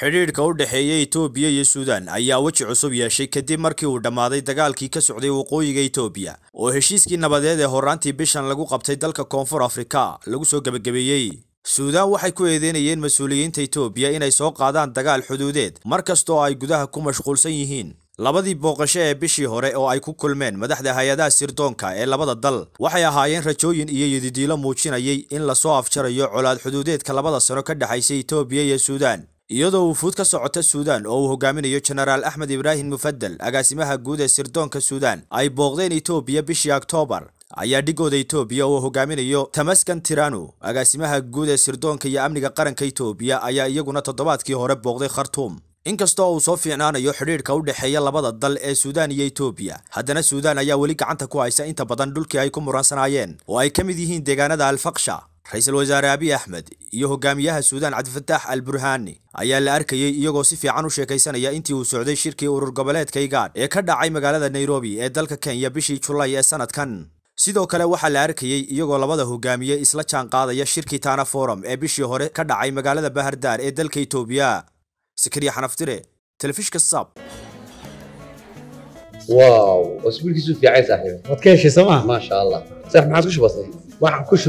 xidhiidhka u dhexeeya etoobiya iyo suudaan ayaa weji cusub yeeshay kadib markii uu dhammaaday dagaalkii ka socday waqooyiga etoobiya oo heshiiskii nabadeed ee horraantii bishan lagu qabtay dalka koonfur afrika lagu soo gebagabeeyey suudaan waxay ku eedeynayeen mas-uuliyiinta etoobiya inay soo qaadaan dagaal xuduudeed mar kastoo ay gudaha ku mashquulsan yihiin labadii booqasho ee bishii hore oo ay ku kulmeen madaxda hay-adaha sirdoonka ee labada dal waxay ahaayeen rajooyin iyo yadidiilo muujinayay in lasoo afjarayo colaad xuduudeedka labada sano ka dhexaysa etoobiya iyo suudaan iyadoo wufuud ka socota suudaan oo uu hogaaminayo jenaraal axmed ibraahim mufadel agaasimaha guud ee sirdoonka suudaan ay booqdeen etoobiya bishii oktoobar ayaa dhigooda itoobiya oo hogaaminayo tamaskan tirano agaasimaha guud ee sirdoonka iyo amniga qaranka itoobiya ayaa iyaguna toddobaadkii hore booqday khartuum inkastoo uu soo fiicnaanayo xidhiidhka u dhexeeya labada dal ee suudaan iyo itoobiya haddana suudaan ayaa weli gacanta ku haysa inta badan dhulkii ay ku muransanaayeen oo ay ka mid yihiin deegaanada alfaksha ra-iisul wasaare abiy axmed iyo hogaamiyaha suudaan cabdifatax al burhaani ayaa la arkayey iyagoo si fiican u sheekaysanaya intii uu socday shirkii urur goboleedka igaad ee ka dhacay magaalada nairobi ee dalka kenya bishii julaay ee sanadkan sidoo kale waxaa la arkayey iyagoo labada hogaamiye isla jaan qaadaya shirkii tana forum ee bishii hore ka dhacay magaalada bahardaar ee dalka itoobiya sakariya xanaftire telefishka sab واو اسبوع كيسو في عيسى صاحبي ما تكيش سما ما شاء الله صح ما عاد كش بسيط واحد كش